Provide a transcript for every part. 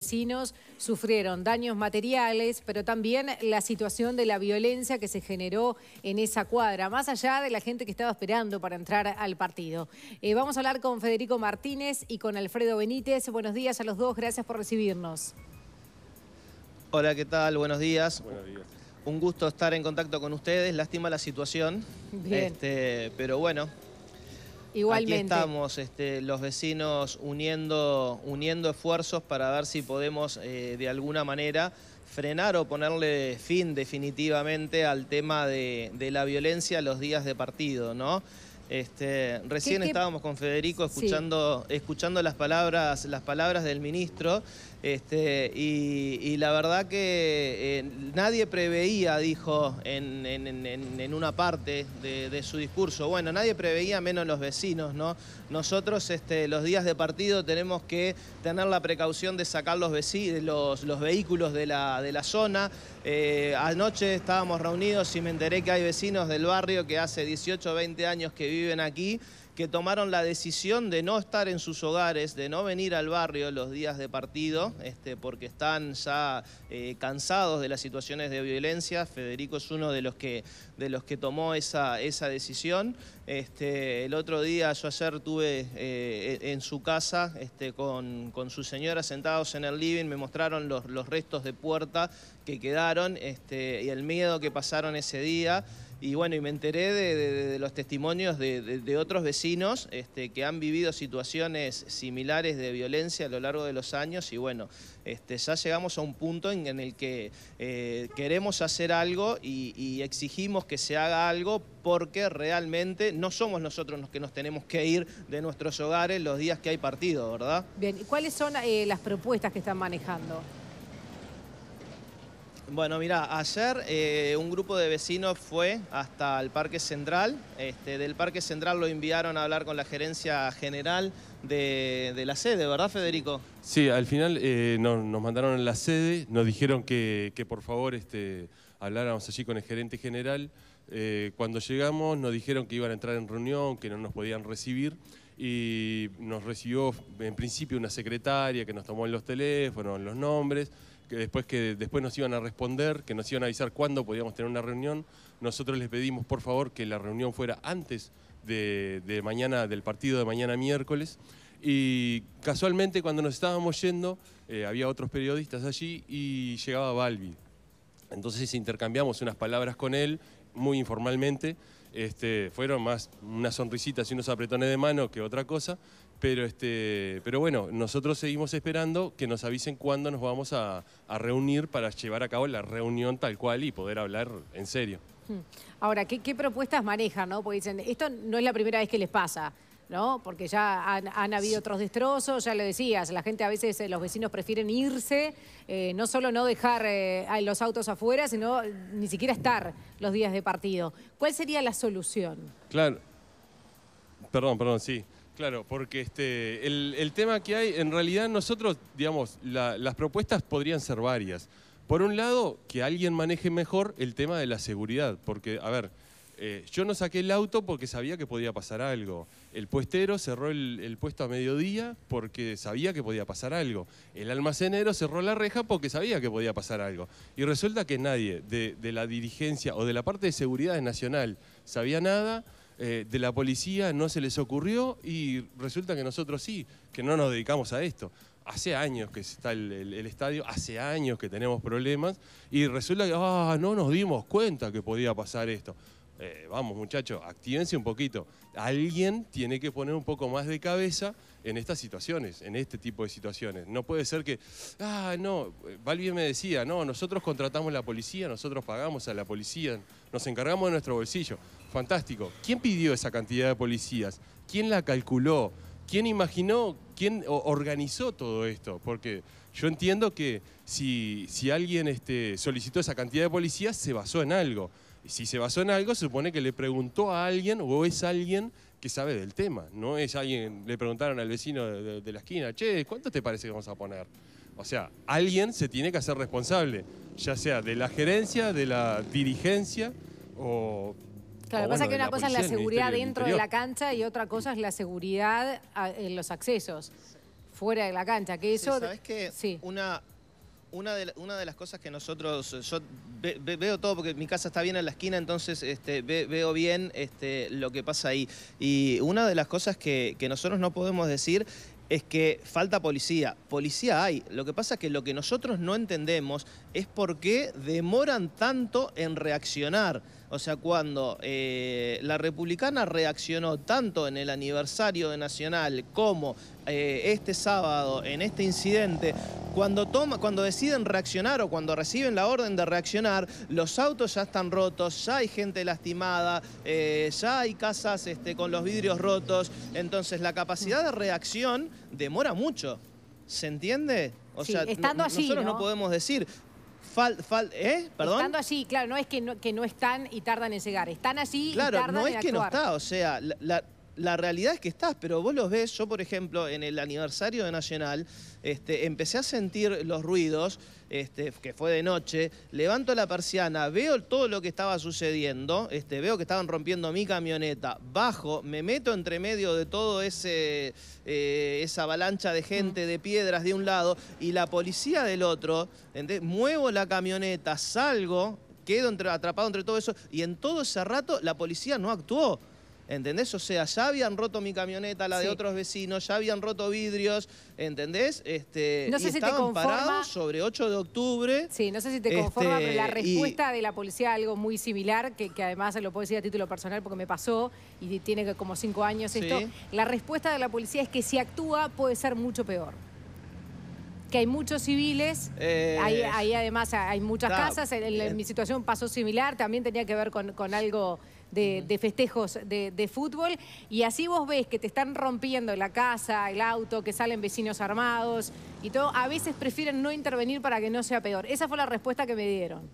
vecinos sufrieron daños materiales, pero también la situación de la violencia que se generó en esa cuadra, más allá de la gente que estaba esperando para entrar al partido. Eh, vamos a hablar con Federico Martínez y con Alfredo Benítez. Buenos días a los dos, gracias por recibirnos. Hola, ¿qué tal? Buenos días. Buenos días. Un gusto estar en contacto con ustedes, lástima la situación, Bien. Este, pero bueno, Aquí estamos este, los vecinos uniendo, uniendo esfuerzos para ver si podemos eh, de alguna manera frenar o ponerle fin definitivamente al tema de, la violencia los días de partido, ¿no? Este, recién estábamos con Federico escuchando, escuchando las palabras, las palabras del ministro este, y, la verdad que eh, nadie preveía, dijo en, en, una parte de, su discurso, bueno, nadie preveía menos los vecinos, ¿no? Nosotros este, los días de partido tenemos que tener la precaución de sacar los, los, los vehículos de la, de la zona. Eh, anoche estábamos reunidos y me enteré que hay vecinos del barrio que hace 18 o 20 años que viven aquí que tomaron la decisión de no estar en sus hogares, de no venir al barrio los días de partido este, porque están ya eh, cansados de las situaciones de violencia. Federico es uno de los que, de los que tomó esa, decisión. Este, el otro día, yo ayer tuve eh, en su casa este, con, con, su señora sentados en el living, me mostraron los restos de puerta que quedaron y el miedo que pasaron ese día. Y bueno, y me enteré de, los testimonios de, otros vecinos este, que han vivido situaciones similares de violencia a lo largo de los años y bueno, este, ya llegamos a un punto en, el que eh, queremos hacer algo y, exigimos que se haga algo porque realmente no somos nosotros los que nos tenemos que ir de nuestros hogares los días que hay partido, ¿verdad? Bien, ¿y cuáles son eh, las propuestas que están manejando? Bueno, mira, ayer eh, un grupo de vecinos fue hasta el Parque Central. Este, del Parque Central lo enviaron a hablar con la gerencia general de, la sede, ¿verdad, Federico? Sí, al final eh, nos mandaron a la sede, nos dijeron que, por favor este, habláramos allí con el gerente general. Eh, cuando llegamos nos dijeron que iban a entrar en reunión, que no nos podían recibir y nos recibió en principio una secretaria que nos tomó en los teléfonos, los nombres que después que después nos iban a responder, que nos iban a avisar cuándo podíamos tener una reunión. Nosotros les pedimos, por favor, que la reunión fuera antes de, mañana, del partido de mañana miércoles. Y casualmente cuando nos estábamos yendo, eh, había otros periodistas allí y llegaba Balbi. Entonces intercambiamos unas palabras con él, muy informalmente. Este, fueron más unas sonrisitas y unos apretones de mano que otra cosa. Pero, este, pero bueno, nosotros seguimos esperando que nos avisen cuándo nos vamos a, reunir para llevar a cabo la reunión tal cual y poder hablar en serio. Hmm. Ahora, ¿qué, propuestas manejan? No? Porque dicen, esto no es la primera vez que les pasa. ¿no? Porque ya han, habido otros destrozos, ya lo decías, la gente a veces, eh, los vecinos prefieren irse, eh, no solo no dejar eh, los autos afuera, sino ni siquiera estar los días de partido. ¿Cuál sería la solución? Claro. Perdón, perdón, sí. Claro, porque este, el, tema que hay, en realidad nosotros, digamos, las propuestas podrían ser varias. Por un lado, que alguien maneje mejor el tema de la seguridad, porque, a ver, eh, yo no saqué el auto porque sabía que podía pasar algo. El puestero cerró el, puesto a mediodía porque sabía que podía pasar algo. El almacenero cerró la reja porque sabía que podía pasar algo. Y resulta que nadie de, de la dirigencia o de la parte de seguridad nacional sabía nada eh, de la policía no se les ocurrió y resulta que nosotros sí, que no nos dedicamos a esto. Hace años que está el, estadio, hace años que tenemos problemas y resulta que ah, no nos dimos cuenta que podía pasar esto. Eh, vamos muchachos, actívense un poquito. Alguien tiene que poner un poco más de cabeza en estas situaciones, en este tipo de situaciones. No puede ser que, ah, no, Valvie eh, me decía, no, nosotros contratamos la policía, nosotros pagamos a la policía, nos encargamos de nuestro bolsillo. Fantástico. ¿Quién pidió esa cantidad de policías? ¿Quién la calculó? ¿Quién imaginó, quién organizó todo esto? Porque yo entiendo que si, si alguien este, solicitó esa cantidad de policías, se basó en algo. Y si se basó en algo, se supone que le preguntó a alguien o es alguien que sabe del tema. No es alguien, le preguntaron al vecino de la esquina, che, ¿cuánto te parece que vamos a poner? O sea, alguien se tiene que hacer responsable, ya sea de la gerencia, de la dirigencia o Claro, lo que pasa es que una cosa es la seguridad dentro de la cancha y otra cosa es la seguridad ah, en los accesos fuera de la cancha. Que eso... ¿Sabes qué? Una, una de, una de las cosas que nosotros, eh, yo veo todo porque mi casa está bien en la esquina, entonces este, veo bien este, lo que pasa ahí. Y una de las cosas que nosotros no podemos decir es que falta policía. Policía hay. Lo que pasa es que lo que nosotros no entendemos es por qué demoran tanto en reaccionar. O sea, cuando eh, la republicana reaccionó tanto en el aniversario de Nacional como eh, este sábado en este incidente, cuando, toma, cuando deciden reaccionar o cuando reciben la orden de reaccionar, los autos ya están rotos, ya hay gente lastimada, eh, ya hay casas este, con los vidrios rotos. Entonces la capacidad de reacción demora mucho. ¿Se entiende? O sea, estando así nosotros ¿no? podemos decir. Fal, fal, ¿Eh? ¿Perdón? Estando así, claro, no es que no, que no están y tardan en llegar. Están así claro, y tardan no es que no está, o sea, la la realidad es que estás, pero vos los ves, yo por ejemplo, en el aniversario de Nacional, este, empecé a sentir los ruidos, este, que fue de noche, levanto la persiana, veo todo lo que estaba sucediendo, este, veo que estaban rompiendo mi camioneta, bajo, me meto entre medio de todo ese eh, esa avalancha de gente, mm. de piedras de un lado, y la policía del otro, muevo la camioneta, salgo, quedo atrapado entre todo eso, y en todo ese rato la policía no actuó. ¿Entendés? O sea, ya habían roto mi camioneta, la de otros vecinos, ya habían roto vidrios, ¿entendés? Este, parados sobre 8 de octubre. Sí, no sé si te conforma, este, pero la respuesta de la policía algo muy similar, que, además lo puedo decir a título personal porque me pasó y tiene como 5 años esto. La respuesta de la policía es que si actúa puede ser mucho peor que hay muchos civiles, eh, ahí además hay muchas casas, en, eh. mi situación pasó similar, también tenía que ver con algo de, festejos de, de, fútbol. Y así vos ves que te están rompiendo la casa, el auto, que salen vecinos armados y todo. A veces prefieren no intervenir para que no sea peor. Esa fue la respuesta que me dieron.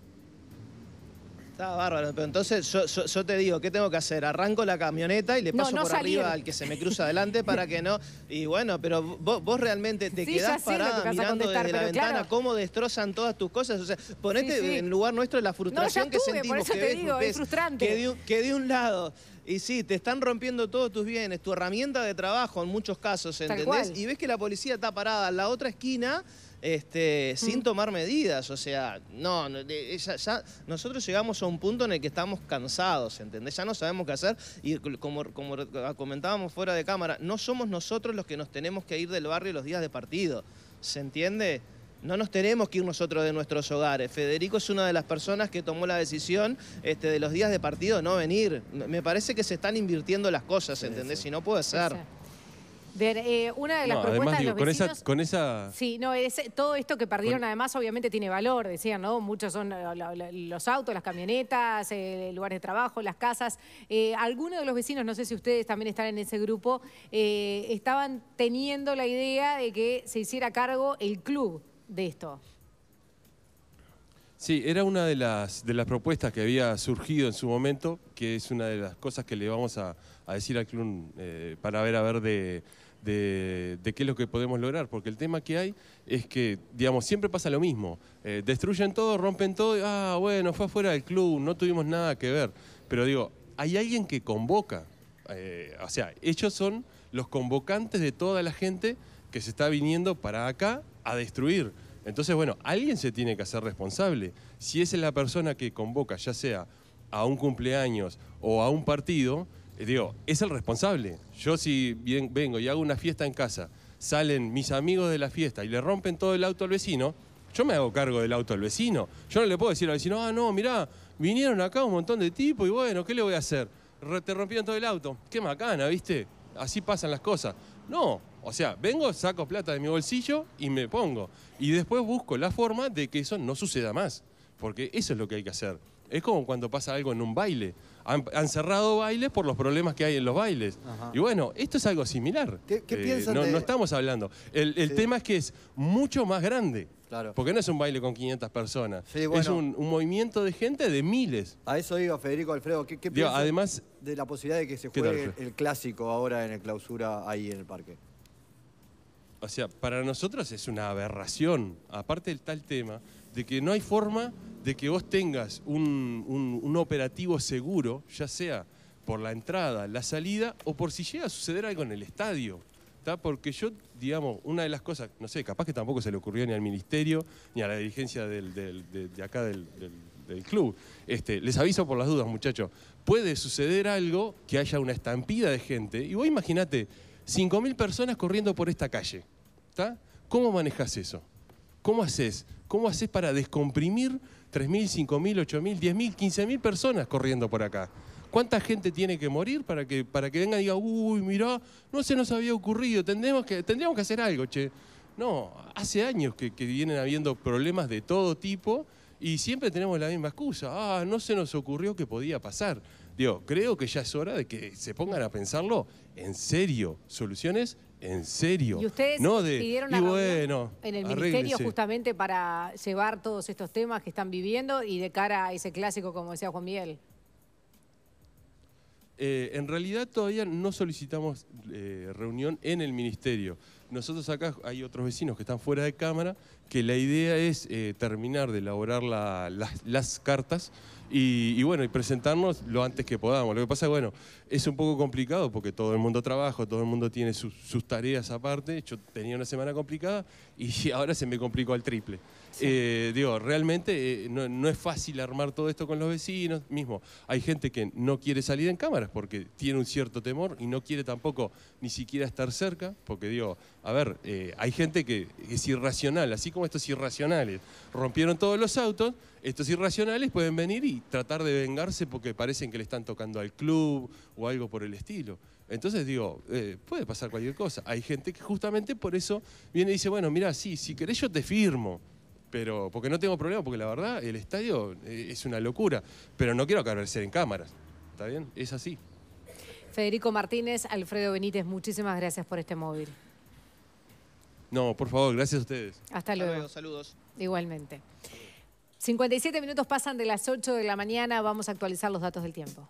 Está bárbaro, pero entonces yo, te digo, ¿qué tengo que hacer? Arranco la camioneta y le paso por arriba al que se me cruza adelante para que no... Y bueno, pero vos, vos realmente te quedás parada mirando desde la ventana cómo destrozan todas tus cosas. O sea, ponete en lugar nuestro la frustración que sentimos. Por eso te es frustrante. que de un lado... Y sí, te están rompiendo todos tus bienes, tu herramienta de trabajo en muchos casos, ¿entendés? Y ves que la policía está parada en la otra esquina este, mm. sin tomar medidas. O sea, no, nosotros llegamos a un punto en el que estamos cansados, ¿entendés? Ya no sabemos qué hacer y como, comentábamos fuera de cámara, no somos nosotros los que nos tenemos que ir del barrio los días de partido. ¿Se entiende? No nos tenemos que ir nosotros de nuestros hogares. Federico es una de las personas que tomó la decisión este, de los días de partido no venir. Me parece que se están invirtiendo las cosas, ¿entendés? Si no puede ser. Eh, una de las propuestas de los vecinos, con esa, Sí, no, todo esto que perdieron además obviamente tiene valor, decían, ¿no? Muchos son los autos, las camionetas, el eh, lugar de trabajo, las casas. Eh, algunos de los vecinos, no sé si ustedes también están en ese grupo, estaban teniendo la idea de que se hiciera cargo el club de esto. Sí, era una de las, de las propuestas que había surgido en su momento, que es una de las cosas que le vamos a, decir al club eh, para ver a ver de, qué es lo que podemos lograr, porque el tema que hay es que, digamos, siempre pasa lo mismo. Eh, destruyen todo, rompen todo, y, ah, bueno, fue afuera del club, no tuvimos nada que ver. Pero digo, hay alguien que convoca, eh, o sea, ellos son los convocantes de toda la gente que se está viniendo para acá a destruir. Entonces, bueno, alguien se tiene que hacer responsable. Si es la persona que convoca, ya sea a un cumpleaños o a un partido, eh, digo, es el responsable. Yo si bien vengo y hago una fiesta en casa, salen mis amigos de la fiesta y le rompen todo el auto al vecino, yo me hago cargo del auto al vecino. Yo no le puedo decir al vecino, ah, no, mirá, vinieron acá un montón de tipos y bueno, ¿qué le voy a hacer? Te rompieron todo el auto. Qué macana, ¿viste? Así pasan las cosas. No, o sea, vengo, saco plata de mi bolsillo y me pongo. Y después busco la forma de que eso no suceda más. Porque eso es lo que hay que hacer. Es como cuando pasa algo en un baile. Han, cerrado bailes por los problemas que hay en los bailes. Y bueno, esto es algo similar. ¿Qué, eh, piensan no, no, estamos hablando. El, tema es que es mucho más grande. Claro. Porque no es un baile con 500 personas. Es un, movimiento de gente de miles. A eso digo, Federico Alfredo. ¿Qué, qué además de la posibilidad de que se juegue el clásico ahora en el clausura ahí en el parque? O sea, para nosotros es una aberración, aparte del tal tema, de que no hay forma de que vos tengas un, operativo seguro, ya sea por la entrada, la salida o por si llega a suceder algo en el estadio. Porque yo, digamos, una de las cosas, no sé, capaz que tampoco se le ocurrió ni al ministerio ni a la dirigencia de, acá del, del, club. Este, les aviso por las dudas, muchachos. Puede suceder algo que haya una estampida de gente. Y vos imaginate 5.000 personas corriendo por esta calle. ¿Cómo manejas eso? ¿Cómo haces? ¿Cómo haces para descomprimir 3.000, 5.000, 8.000, 10.000, 15.000 personas corriendo por acá? ¿Cuánta gente tiene que morir para que, para que venga y diga, uy, mirá, no se nos había ocurrido, tendríamos que, tendríamos que hacer algo, che? No, hace años que, que vienen habiendo problemas de todo tipo y siempre tenemos la misma excusa, ah, no se nos ocurrió que podía pasar. Digo, creo que ya es hora de que se pongan a pensarlo en serio. Soluciones en serio. Y ustedes pidieron en el ministerio justamente para llevar todos estos temas que están viviendo y de cara a ese clásico, como decía Juan Miguel. Eh, en realidad todavía no solicitamos eh, reunión en el ministerio. Nosotros acá hay otros vecinos que están fuera de cámara que la idea es eh, terminar de elaborar las, cartas y, bueno, y presentarnos lo antes que podamos. Lo que pasa, es bueno, es un poco complicado porque todo el mundo trabaja, todo el mundo tiene sus, tareas aparte. Yo tenía una semana complicada y ahora se me complicó al triple. Eh, digo, realmente eh, no, es fácil armar todo esto con los vecinos. Mismo, hay gente que no quiere salir en cámaras porque tiene un cierto temor y no quiere tampoco ni siquiera estar cerca, porque digo, a ver, hay gente que es irracional, así como estos irracionales rompieron todos los autos, estos irracionales pueden venir y tratar de vengarse porque parecen que le están tocando al club o algo por el estilo. Entonces digo, eh, puede pasar cualquier cosa. Hay gente que justamente por eso viene y dice, bueno, mira, sí, si querés yo te firmo. Pero, porque no tengo problema, porque la verdad el estadio eh, es una locura. Pero no quiero aparecer en cámaras. ¿Está bien? Es así. Federico Martínez, Alfredo Benítez, muchísimas gracias por este móvil. No, por favor, gracias a ustedes. Hasta luego. saludos. Igualmente. 57 minutos pasan de las 8 de la mañana, vamos a actualizar los datos del tiempo.